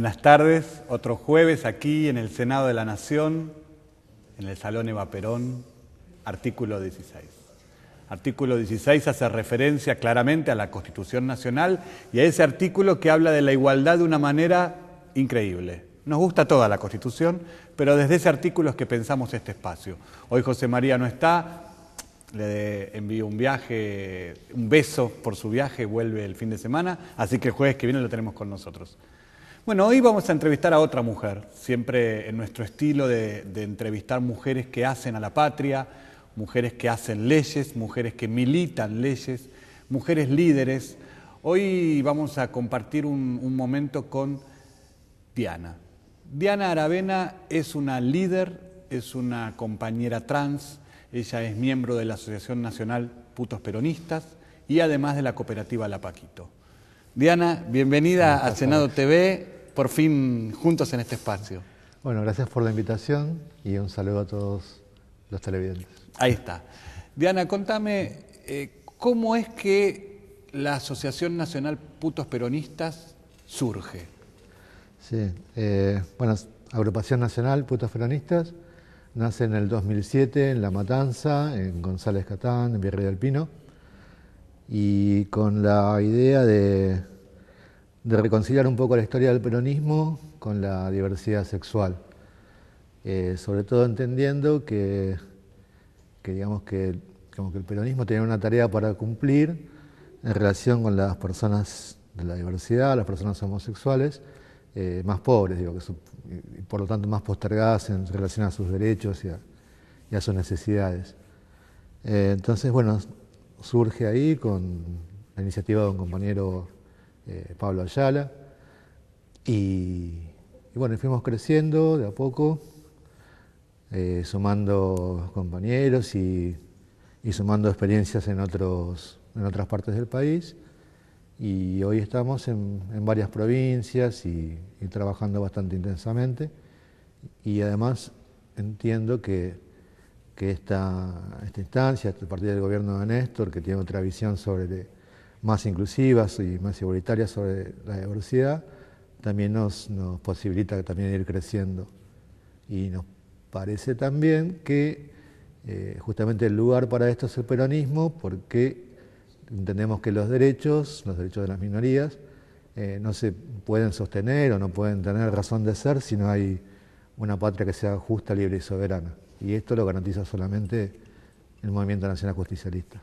Buenas tardes, otro jueves aquí en el Senado de la Nación, en el Salón Eva Perón, artículo 16. Artículo 16 hace referencia claramente a la Constitución Nacional y a ese artículo que habla de la igualdad de una manera increíble. Nos gusta toda la Constitución, pero desde ese artículo es que pensamos este espacio. Hoy José María no está, le envío un viaje, un beso por su viaje, vuelve el fin de semana, así que el jueves que viene lo tenemos con nosotros. Bueno, hoy vamos a entrevistar a otra mujer, siempre en nuestro estilo de, entrevistar mujeres que hacen a la patria, mujeres que hacen leyes, mujeres que militan leyes, mujeres líderes. Hoy vamos a compartir un, un momento con Diana. Diana Aravena es una líder, es una compañera trans, ella es miembro de la Asociación Nacional Putos Peronistas y además de la cooperativa La Paquito. Diana, bienvenida a Senado TV por fin juntos en este espacio. Bueno, gracias por la invitación y un saludo a todos los televidentes. Ahí está. Diana, contame, eh, ¿cómo es que la Asociación Nacional Putos Peronistas surge? Sí, eh, bueno, Agrupación Nacional Putos Peronistas nace en el 2007 en La Matanza, en González Catán, en Virrey del Pino, y con la idea de de reconciliar un poco la historia del peronismo con la diversidad sexual, eh, sobre todo entendiendo que, que digamos que, como que el peronismo tenía una tarea para cumplir en relación con las personas de la diversidad, las personas homosexuales, eh, más pobres, digo, que y por lo tanto más postergadas en relación a sus derechos y a, sus necesidades. Eh, entonces, bueno, surge ahí con la iniciativa de un compañero eh, Pablo Ayala. Y, bueno, fuimos creciendo de a poco, eh, sumando compañeros y, sumando experiencias en, otros, en otras partes del país. Y hoy estamos en, varias provincias y, trabajando bastante intensamente. Y además entiendo que esta, esta, instancia, este partido del gobierno de Néstor, que tiene otra visión sobre más inclusivas y más igualitarias sobre la diversidad, también nos, posibilita también ir creciendo. Y nos parece también que eh, justamente el lugar para esto es el peronismo, porque entendemos que los derechos, los derechos de las minorías, eh, no se pueden sostener o no pueden tener razón de ser si no hay una patria que sea justa, libre y soberana. Y esto lo garantiza solamente el Movimiento Nacional Justicialista.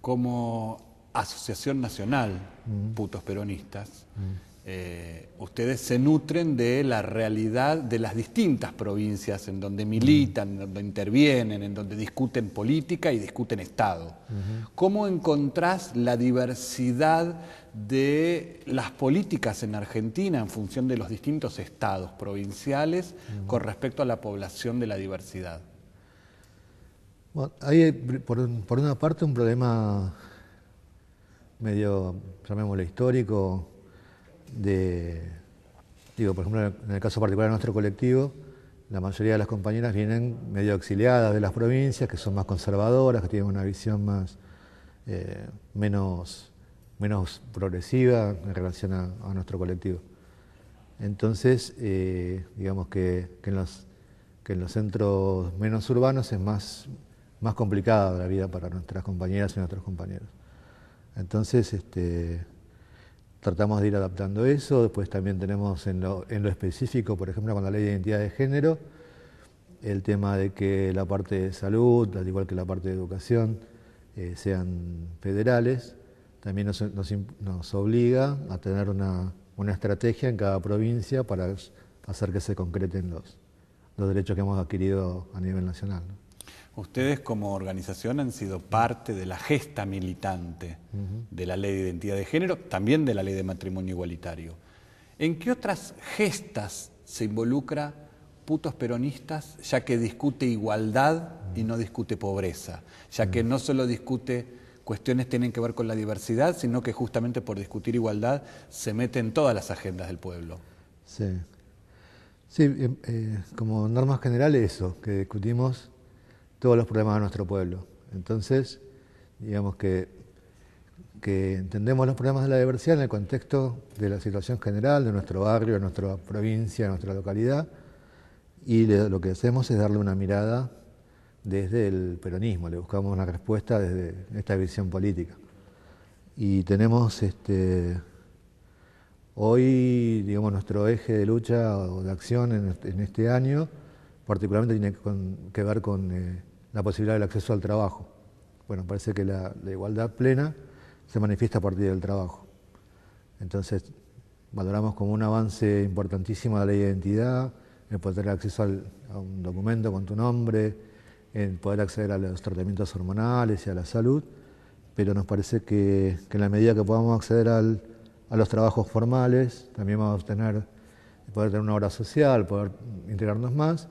Como Asociación Nacional mm. Putos Peronistas, mm. eh, ustedes se nutren de la realidad de las distintas provincias en donde militan, mm. en donde intervienen, en donde discuten política y discuten Estado. ¿Cómo encontrás la diversidad de las políticas en Argentina en función de los distintos estados provinciales con respecto a la población de la diversidad? hay eh, por una parte un problema medio, llamémoslo histórico, de, digo, por ejemplo, en el caso particular de nuestro colectivo, la mayoría de las compañeras vienen medio auxiliadas de las provincias, que son más conservadoras, que tienen una visión más eh, menos, menos progresiva en relación a, nuestro colectivo. Entonces, eh, digamos que, que, en los, que en los centros menos urbanos es más, más complicada la vida para nuestras compañeras y nuestros compañeros. Entonces, este, tratamos de ir adaptando eso. Después también tenemos en lo, específico, por ejemplo, con la ley de identidad de género, el tema de que la parte de salud, al igual que la parte de educación, eh, sean federales, también nos, obliga a tener una, estrategia en cada provincia para hacer que se concreten los, derechos que hemos adquirido a nivel nacional. Ustedes como organización han sido parte de la gesta militante de la ley de identidad de género, también de la ley de matrimonio igualitario. ¿En qué otras gestas se involucra putos peronistas, ya que discute igualdad y no discute pobreza? Ya que no solo discute cuestiones que tienen que ver con la diversidad, sino que justamente por discutir igualdad se mete en todas las agendas del pueblo. Sí. Sí, em, eh, como normas generales eso, que discutimos todos los problemas de nuestro pueblo. Entonces, digamos que, entendemos los problemas de la diversidad en el contexto de la situación general de nuestro barrio, de nuestra provincia, de nuestra localidad, y lo que hacemos es darle una mirada desde el peronismo, le buscamos una respuesta desde esta visión política. Y tenemos este, hoy, digamos, nuestro eje de lucha o de acción en, este año, particularmente tiene que, ver con eh, la posibilidad del acceso al trabajo. Bueno, parece que la, igualdad plena se manifiesta a partir del trabajo. Entonces, valoramos como un avance importantísimo de la identidad, el poder tener acceso a un documento con tu nombre, el poder acceder a los tratamientos hormonales y a la salud, pero nos parece que, en la medida que podamos acceder al, a los trabajos formales, también vamos a obtener, poder tener una obra social, poder integrarnos más,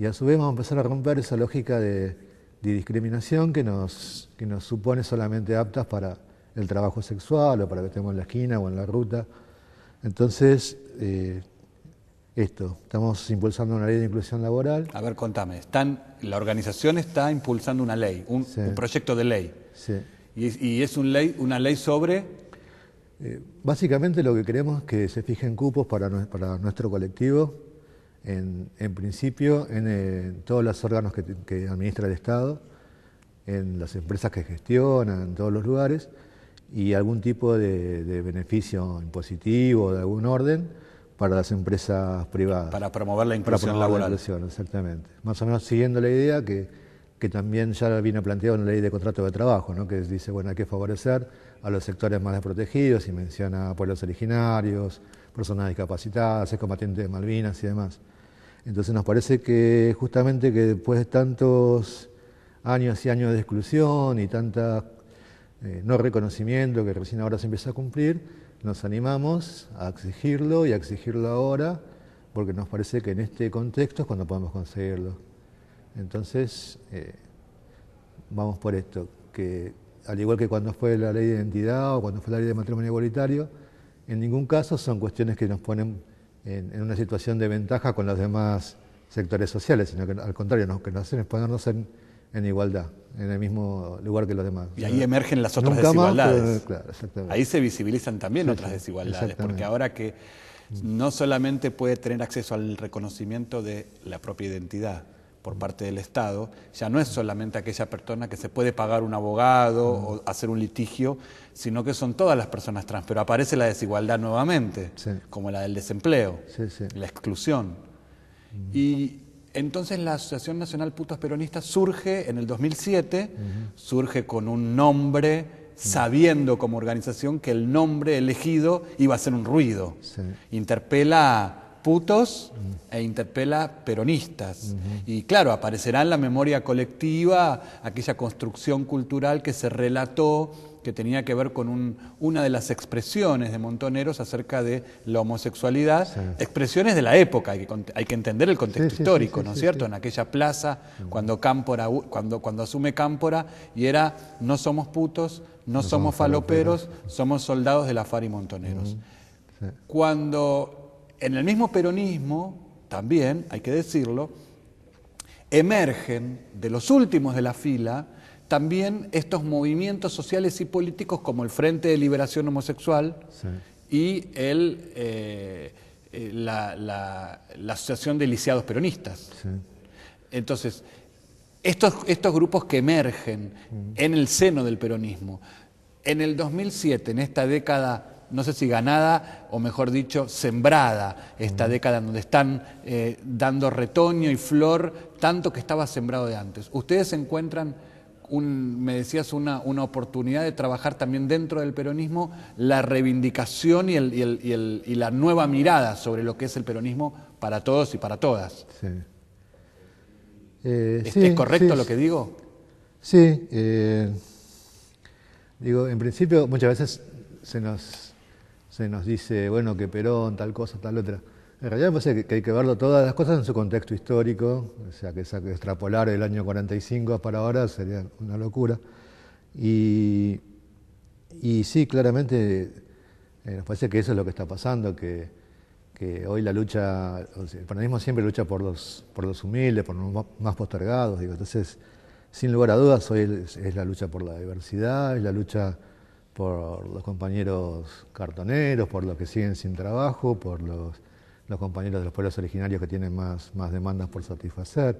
y a su vez vamos a empezar a romper esa lógica de, discriminación que nos, nos supone solamente aptas para el trabajo sexual o para que estemos en la esquina o en la ruta. Entonces, eh, esto, estamos impulsando una ley de inclusión laboral. A ver, contame, están, la organización está impulsando una ley, un, proyecto de ley. Sí. Y, es un ley, una ley sobre... Eh, básicamente lo que queremos es que se fijen cupos para nuestro colectivo, en, principio eh, en, todos los órganos que, administra el Estado, en las empresas que gestionan, en todos los lugares, y algún tipo de, beneficio impositivo de algún orden para las empresas privadas. Para promover la inclusión laboral. exactamente. Más o menos siguiendo la idea que, que también ya viene planteado en la ley de contrato de trabajo, ¿no? que dice, bueno, hay que favorecer a los sectores más desprotegidos y menciona pueblos originarios, personas discapacitadas, excombatientes de Malvinas y demás. Entonces nos parece que justamente que después de tantos años y años de exclusión y tanta eh, no reconocimiento que recién ahora se empieza a cumplir, nos animamos a exigirlo y a exigirlo ahora porque nos parece que en este contexto es cuando podemos conseguirlo. Entonces, eh, vamos por esto, que al igual que cuando fue la ley de identidad o cuando fue la ley de matrimonio igualitario, en ningún caso son cuestiones que nos ponen en, una situación de ventaja con los demás sectores sociales, sino que al contrario, nos, que nos hacen es ponernos en, en, igualdad, en el mismo lugar que los demás. Y ahí emergen las otras desigualdades. Eh, ahí se visibilizan también otras desigualdades, porque ahora que mm. no solamente puede tener acceso al reconocimiento de la propia identidad, por parte del Estado, ya no es solamente aquella persona que se puede pagar un abogado o hacer un litigio, sino que son todas las personas trans, pero aparece la desigualdad nuevamente, como la del desempleo, la exclusión. Y entonces la Asociación Nacional Putos Peronistas surge en el 2007, surge con un nombre, sabiendo como organización que el nombre elegido iba a ser un ruido. Interpela putos e interpela peronistas. Y claro, aparecerá en la memoria colectiva aquella construcción cultural que se relató, que tenía que ver con una de las expresiones de Montoneros acerca de la homosexualidad, expresiones de la época, hay que, hay que entender el contexto histórico, ¿no es cierto? En aquella plaza, cuando, Cámpora, cuando, cuando asume Cámpora, y era, no somos putos, no, somos faloperos, somos soldados de la Fari y Montoneros. Cuando en el mismo peronismo, también hay que decirlo, emergen de los últimos de la fila también estos movimientos sociales y políticos como el Frente de Liberación Homosexual y eh, eh, la, Asociación de Lisiados Peronistas. Entonces, estos, estos grupos que emergen mm. en el seno del peronismo, en el 2007, en esta década no sé si ganada o mejor dicho, sembrada esta década en donde están eh, dando retoño y flor tanto que estaba sembrado de antes. Ustedes encuentran, un, me decías, una, oportunidad de trabajar también dentro del peronismo la reivindicación y, y, la nueva mirada sobre lo que es el peronismo para todos y para todas. Eh, ¿Es, correcto lo que digo? Sí. Eh, digo, en principio muchas veces se nos se nos dice, bueno, que Perón, tal cosa, tal otra. En realidad me parece que hay que verlo todas las cosas en su contexto histórico, o sea, que extrapolar el año 45 para ahora sería una locura. Y, y sí, claramente eh, nos parece que eso es lo que está pasando, que, que hoy la lucha, el peronismo siempre lucha por los, por los humildes, por los más postergados, digo, entonces, sin lugar a dudas, hoy es la lucha por la diversidad, es la lucha por los compañeros cartoneros, por los que siguen sin trabajo, por los, compañeros de los pueblos originarios que tienen más, demandas por satisfacer.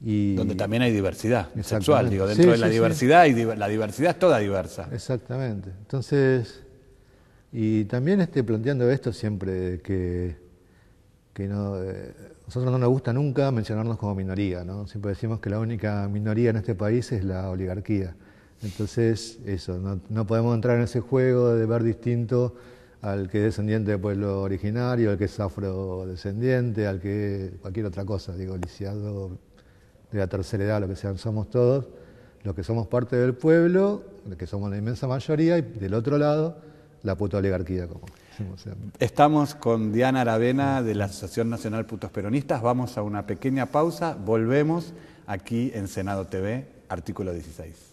Donde también hay diversidad sexual, digo, dentro de la diversidad, y la diversidad es toda diversa. Exactamente. Entonces, y también esté planteando esto siempre que, que eh, nosotros no nos gusta nunca mencionarnos como minoría, ¿no? Siempre decimos que la única minoría en este país es la oligarquía. Entonces, eso, no, podemos entrar en ese juego de ver distinto al que es descendiente de pueblo originario, al que es afrodescendiente, al que cualquier otra cosa, digo, lisiado de la tercera edad, lo que sean, somos todos los que somos parte del pueblo, los que somos la inmensa mayoría, y del otro lado, la puta oligarquía, como Estamos con Diana Aravena de la Asociación Nacional Putos Peronistas, vamos a una pequeña pausa, volvemos aquí en Senado TV, artículo 16.